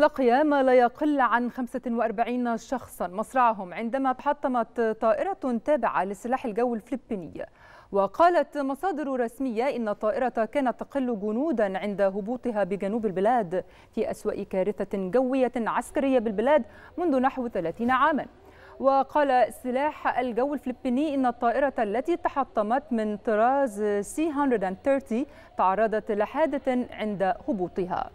لقي ما لا يقل عن 45 شخصا مصرعهم عندما تحطمت طائرة تابعة لسلاح الجو الفلبيني وقالت مصادر رسمية إن الطائرة كانت تقل جنودا عند هبوطها بجنوب البلاد في أسوأ كارثة جوية عسكرية بالبلاد منذ نحو 30 عاما وقال سلاح الجو الفلبيني إن الطائرة التي تحطمت من طراز C-130 تعرضت لحادث عند هبوطها